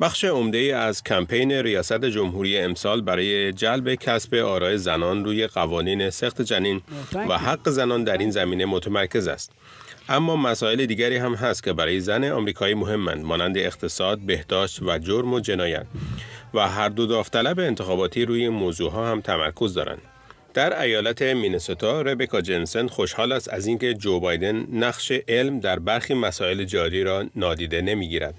بخش عمده از کمپین ریاست جمهوری امسال برای جلب کسب آرای زنان روی قوانین سخت جنین oh, و حق زنان در این زمینه متمرکز است. اما مسائل دیگری هم هست که برای زن آمریکایی مهمند مانند اقتصاد، بهداشت و جرم و جنایت و هر دو داوطلب انتخاباتی روی موضوعها موضوع ها هم تمرکز دارند. در ایالت مینسوتا ربکا جنسن خوشحال است از اینکه جو بایدن نقش علم در برخی مسائل جاری را نادیده نمیگیرد.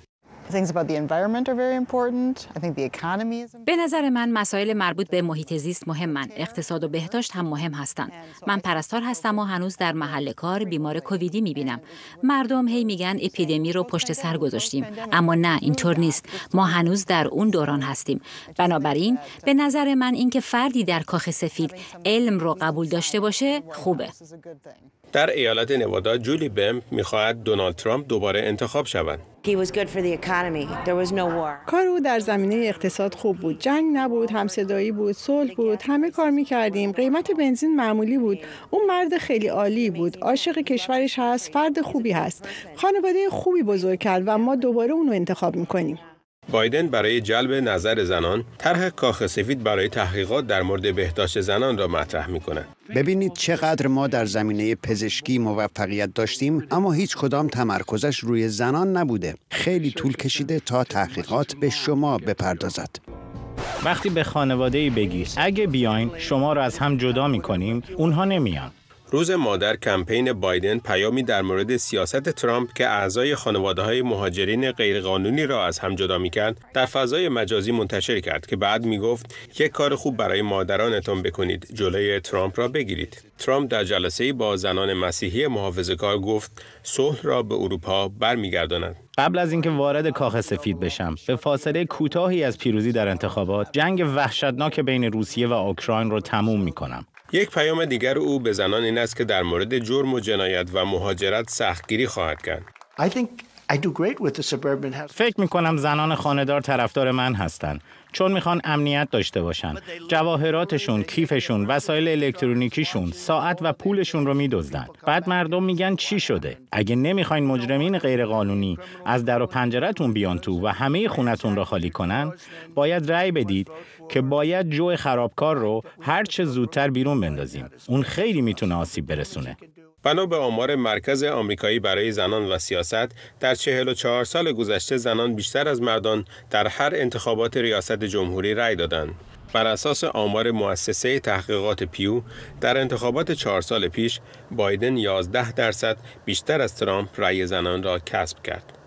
به نظر من مسائل مربوط به محیط زیست مهمند اقتصاد و بهداشت هم مهم هستند. من پرستار هستم و هنوز در محل کار بیمار کوویدی میبینم. مردم هی میگن اپیدمی رو پشت سر گذاشتیم. اما نه اینطور نیست. ما هنوز در اون دوران هستیم. بنابراین به نظر من اینکه فردی در کاخ سفید علم رو قبول داشته باشه خوبه. در ایالت نوادا جولی بم میخواهد دونالد ترامپ دوباره انتخاب شود. کار او در زمینه اقتصاد خوب بود. جنگ نبود، همصدایی بود، صلح بود. همه کار میکردیم. قیمت بنزین معمولی بود. اون مرد خیلی عالی بود. عاشق کشورش هست، فرد خوبی هست. خانواده خوبی بزرگ کرد و ما دوباره اونو انتخاب میکنیم. بایدن برای جلب نظر زنان طرح کاخ سفید برای تحقیقات در مورد بهداشت زنان را مطرح می کند. ببینید چقدر ما در زمینه پزشکی موفقیت داشتیم اما هیچ کدام تمرکزش روی زنان نبوده. خیلی طول کشیده تا تحقیقات به شما بپردازد. وقتی به خانواده ای اگه بیاین شما را از هم جدا می کنیم اونها نمیان. روز مادر کمپین بایدن پیامی در مورد سیاست ترامپ که اعضای خانواده های مهاجرین غیرقانونی را از هم جدا میکرد در فضای مجازی منتشر کرد که بعد میگفت یک کار خوب برای مادرانتان بکنید جلوی ترامپ را بگیرید. ترامپ در جلسه با زنان مسیحی محافظه کار گفت صلح را به اروپا برمیگرداند. قبل از اینکه وارد کاخ سفید بشم به فاصله کوتاهی از پیروزی در انتخابات جنگ وحشتناک بین روسیه و اوکراین را تموم میکنم یک پیام دیگر او به زنان این است که در مورد جرم و جنایت و مهاجرت سختگیری خواهد کرد. فکر می کنم زنان خاندار طرفدار من هستند چون میخوان امنیت داشته باشن جواهراتشون کیفشون وسایل الکترونیکیشون ساعت و پولشون رو میدزدن بعد مردم میگن چی شده اگه نمیخواین مجرمین غیرقانونی از در و پنجرهتون بیان تو و همه خونتون رو خالی کنن باید رأی بدید که باید جو خرابکار رو هر چه زودتر بیرون بندازیم اون خیلی میتونه آسیب برسونه بنا به آمار مرکز آمریکایی برای زنان و سیاست در 44 سال گذشته زنان بیشتر از مردان در هر انتخابات ریاست جمهوری رأی دادند بر اساس آمار مؤسسه تحقیقات پیو در انتخابات چهار سال پیش بایدن 11 درصد بیشتر از ترامپ رأی زنان را کسب کرد